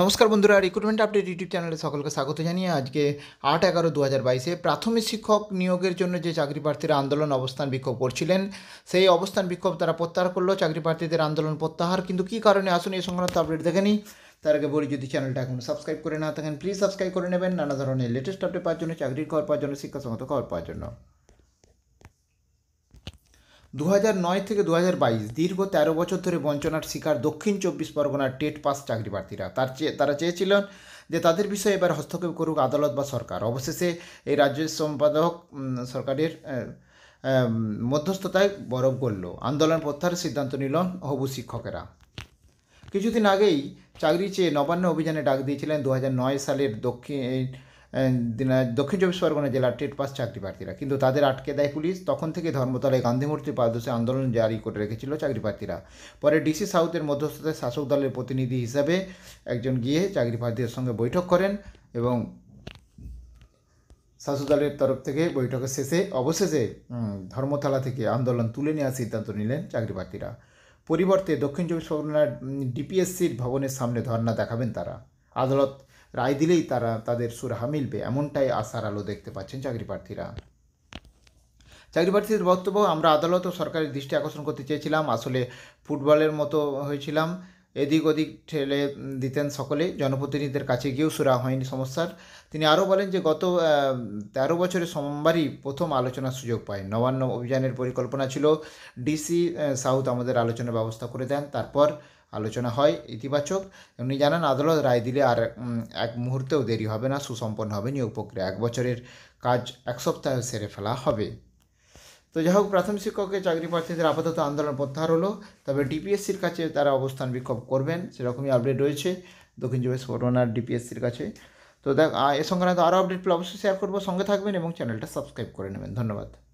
নমস্কার বন্ধুরা recruitment update YouTube চ্যানেলে সকলকে স্বাগত জানিয়ে আজকে আট এগারো দু হাজার বাইশে প্রাথমিক শিক্ষক নিয়োগের জন্য যে চাকরি প্রার্থীরা আন্দোলন অবস্থান বিক্ষোভ করছিলেন সেই অবস্থান বিক্ষোভ তারা প্রত্যাহার করলো চাকরি প্রার্থীদের আন্দোলন প্রত্যাহার কিন্তু কী কারণে আসুন এই সংক্রান্ত আপডেট দেখে নিই তার আগে বলি যদি চ্যানেলটা এখন সাবস্ক্রাইব করে না থাকেন প্লিজ সাবস্ক্রাইব করে নেবেন নানা ধরনের লেটেস্ট আপডেট পাওয়ার জন্য চাকরির খবর পাওয়ার জন্য শিক্ষা সংক্রান্ত খবর পাওয়ার জন্য দু নয় থেকে দু বাইশ দীর্ঘ তেরো বছর ধরে বঞ্চনার শিকার দক্ষিণ চব্বিশ পরগনার টেট পাস চাকরি প্রার্থীরা তার চেয়ে তারা চেয়েছিলেন যে তাদের বিষয়ে এবার হস্তক্ষেপ করুক আদালত বা সরকার অবশেষে এই রাজ্য সম্পাদক সরকারের মধ্যস্থতায় বরফ গড়ল আন্দোলন প্রত্যাহারের সিদ্ধান্ত নিল হবু শিক্ষকেরা কিছুদিন আগেই চাকরি চেয়ে নবান্ন অভিযানে ডাক দিয়েছিলেন দু সালের দক্ষিণ দক্ষিণ চব্বিশ পরগনা জেলার টেট পাস চাকরি প্রার্থীরা কিন্তু তাদের আটকে দেয় পুলিশ তখন থেকে ধর্মতলায় গান্ধীমূর্তির পাদশে আন্দোলন জারি করে রেখেছিল চাকরি প্রার্থীরা পরে ডিসি সাউথের মধ্যস্থতায় শাসক দলের প্রতিনিধি হিসাবে একজন গিয়ে চাকরি প্রার্থীদের সঙ্গে বৈঠক করেন এবং শাসক দলের তরফ থেকে বৈঠকের শেষে অবশেষে ধর্মতলা থেকে আন্দোলন তুলে নেওয়ার সিদ্ধান্ত নিলেন চাকরি প্রার্থীরা পরিবর্তে দক্ষিণ চব্বিশ পরগনার ডিপিএসসির ভবনের সামনে ধর্না দেখাবেন তারা আদালত রায় দিলেই তারা তাদের সুরাহা মিলবে এমনটাই আশার আলো দেখতে পাচ্ছেন চাকরি প্রার্থীরা চাকরি প্রার্থীদের বক্তব্য আমরা আদালত ও সরকারের দৃষ্টি আকর্ষণ করতে চেয়েছিলাম আসলে ফুটবলের মতো হয়েছিলাম এদিক ওদিক ঠেলে দিতেন সকলে জনপ্রতিনিধিদের কাছে গিয়েও সুরা হয়নি সমস্যার তিনি আরও বলেন যে গত তেরো বছরের সোমবারই প্রথম আলোচনার সুযোগ পায় নবান্ন অভিযানের পরিকল্পনা ছিল ডিসি সাউথ আমাদের আলোচনার ব্যবস্থা করে দেন তারপর আলোচনা হয় ইতিবাচক উনি জানান আদালত রায় দিলে আর এক মুহূর্তেও দেরি হবে না সুসম্পন্ন হবে নিয়োগ প্রক্রিয়া এক বছরের কাজ এক সপ্তাহে সেরে ফেলা হবে তো যাই হোক প্রাথমিক শিক্ষকের চাকরি প্রার্থীদের আপাতত আন্দোলন প্রত্যাহার হলো তবে ডিপিএসসির কাছে তারা অবস্থান বিক্ষোভ করবেন সেরকমই আপডেট রয়েছে দক্ষিণ চব্বিশ পরগনার ডিপিএসসির কাছে তো দেখ এ সংক্রান্ত আরও আপডেট পেলে অবশ্যই শেয়ার করবো সঙ্গে থাকবেন এবং চ্যানেলটা সাবস্ক্রাইব করে নেবেন ধন্যবাদ